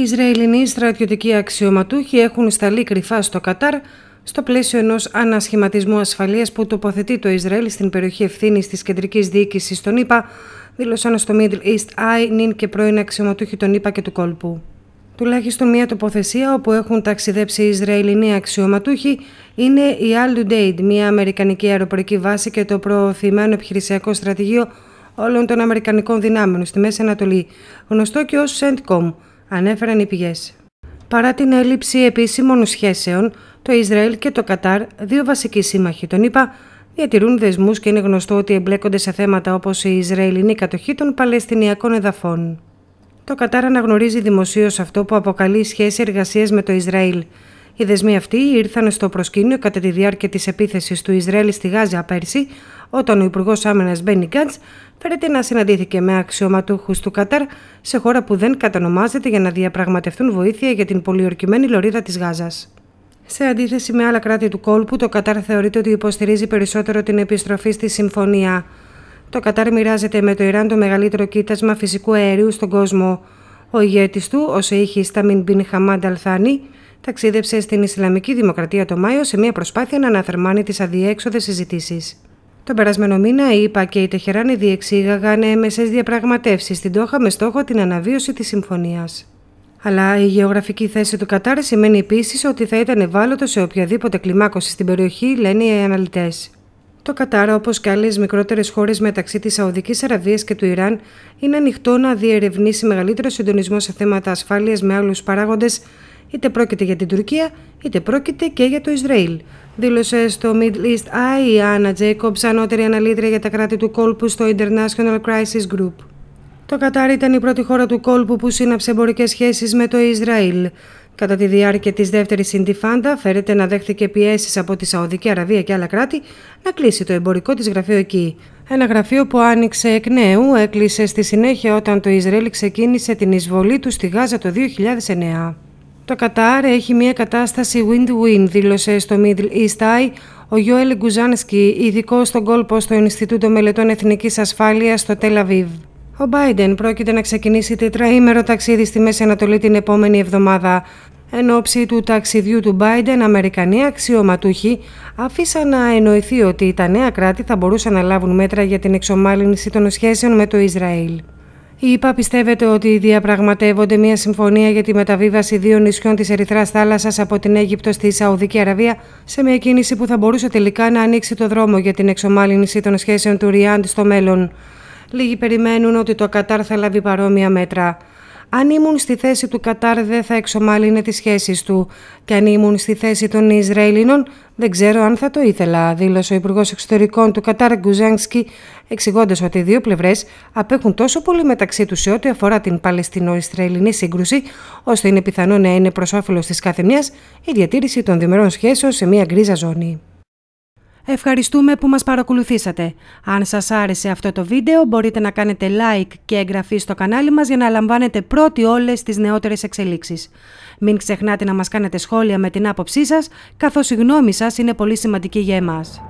Ισραηλινοί στρατιωτικοί αξιωματούχοι έχουν σταλεί κρυφά στο Κατάρ στο πλαίσιο ενός ανασχηματισμού ασφαλείας που τοποθετεί το Ισραήλ στην περιοχή ευθύνης της κεντρικής διοίκησης των ΗΠΑ, δήλωσαν στο Middle East Eye νυν και πρώην αξιωματούχοι των ΗΠΑ και του κόλπου. Τουλάχιστον μία τοποθεσία όπου έχουν ταξιδέψει οι Ισραηλινοί αξιωματούχοι είναι η Al dudeid μια Αμερικανική αεροπορική βάση και το προωθημένο επιχειρησιακό στρατηγείο όλων των Αμερικανικών δυνάμεων στη Μέση Ανατολή, γνωστό και ως CENTCOM ανέφεραν οι πηγές. Παρά την έλλειψη επίσημων σχέσεων, το Ισραήλ και το Κατάρ, δύο βασικοί σύμμαχοι των ΗΠΑ, διατηρούν δεσμούς και είναι γνωστό ότι εμπλέκονται σε θέματα όπως η Ισραηλινή κατοχή των Παλαιστινιακών εδαφών. Το Κατάρ αναγνωρίζει δημοσίως αυτό που αποκαλεί σχέση εργασίας με το Ισραήλ. Οι δεσμοί αυτοί ήρθαν στο προσκήνιο κατά τη διάρκεια της επίθεσης του Ισραήλ στη Γάζα πέρσι, όταν ο Υπουργός Άμυνας Μπένι Γκάντ φέρεται να συναντήθηκε με αξιωματούχους του Κατάρ σε χώρα που δεν κατανομάζεται για να διαπραγματευτούν βοήθεια για την πολιορκημένη λωρίδα της Γάζας. Σε αντίθεση με άλλα κράτη του κόλπου, το Κατάρ θεωρείται ότι υποστηρίζει περισσότερο την επιστροφή στη συμφωνία. Το Κατάρ μοιράζεται με το Ιράν το μεγαλύτερο κοίτασμα φυσικού αερίου στον κόσμο. Ο ηγέτης του, ο Σεήχη Σταμιν Μπιν Χαμάντ Αλθάνη, ταξίδεψε στην Ισλαμική Δημοκρατία το Μάιο σε μια προσπάθεια να αναθερμάνει τις αδιέξοδες συζητήσεις. Τον περασμένο μήνα, η ΙΠΑ και η Τεχεράνη διεξήγαγαν έμεσε διαπραγματεύσεις στην Τόχα με στόχο την αναβίωση της συμφωνίας. Αλλά η γεωγραφική θέση του Κατάρ σημαίνει επίσης ότι θα ήταν ευάλωτο σε οποιαδήποτε κλιμάκωση στην περιοχή, λένε οι αναλυτές. Το Κατάρ, όπως και άλλες μικρότερες χώρες μεταξύ της Σαουδικής Αραβίας και του Ιράν, είναι ανοιχτό να διερευνήσει μεγαλύτερο συντονισμό σε θέματα ασφάλειας με άλλους παράγοντες είτε πρόκειται για την Τουρκία είτε πρόκειται και για το Ισραήλ. Δήλωσε στο Middle East Eye η Άννα Τζέικομπς, ανώτερη αναλύτρια για τα κράτη του κόλπου στο International Crisis Group. Το Κατάρ ήταν η πρώτη χώρα του κόλπου που σύναψε εμπορικές σχέσεις με το Ισραήλ. Κατά τη διάρκεια της δεύτερης συντηφάντα, φέρεται να δέχθηκε πιέσεις από τη Σαουδική Αραβία και άλλα κράτη να κλείσει το εμπορικό της γραφείο εκεί. Ένα γραφείο που άνοιξε εκ νέου έκλεισε στη συνέχεια όταν το Ισραήλ ξεκίνησε την εισβολή του στη Γάζα το 2009. Το Κατάρ έχει μια κατάσταση win-win, δήλωσε στο Middle East Eye ο Γιώελ Γκουζάνσκι, ειδικό στον κόλπο στο Ινστιτούτο Μελετών Εθνικής Ασφάλειας στο Τελαβίβ. Ο Biden πρόκειται να ξεκινήσει τετραήμερο ταξίδι στη Μέση Ανατολή την επόμενη εβδομάδα. Εν ώψη του ταξιδιού του Biden, Αμερικανοί αξιωματούχοι αφήσαν να εννοηθεί ότι τα νέα κράτη θα μπορούσαν να λάβουν μέτρα για την εξομάλυνση των σχέσεων με το Ισραήλ. Η ΕΠΑ πιστεύεται ότι διαπραγματεύονται μια συμφωνία για τη μεταβίβαση δύο νησιών της Ερυθράς Θάλασσας από την Αίγυπτο στη Σαουδική Αραβία, σε μια κίνηση που θα μπορούσε τελικά να ανοίξει το δρόμο για την εξομάλυνση των σχέσεων του Ριάντ στο μέλλον. Λίγοι περιμένουν ότι το Κατάρ θα λάβει παρόμοια μέτρα. Αν ήμουν στη θέση του Κατάρ δεν θα εξομάλυνε τις σχέσεις του και αν ήμουν στη θέση των Ισραηλινών δεν ξέρω αν θα το ήθελα, δήλωσε ο Υπουργός Εξωτερικών του Κατάρ Γκουζάνσκι εξηγώντας ότι οι δύο πλευρές απέχουν τόσο πολύ μεταξύ τους σε ό,τι αφορά την Παλαιστινο-Ισραηλινή σύγκρουση, ώστε είναι πιθανό να είναι προς όφελος της κάθε μια η διατήρηση των διμερών σχέσεων σε μια γκρίζα ζώνη. Ευχαριστούμε που μας παρακολουθήσατε. Αν σας άρεσε αυτό το βίντεο μπορείτε να κάνετε like και εγγραφή στο κανάλι μας για να λαμβάνετε πρώτοι όλες τις νεότερες εξελίξεις. Μην ξεχνάτε να μας κάνετε σχόλια με την άποψή σας, καθώς η γνώμη σας είναι πολύ σημαντική για εμάς.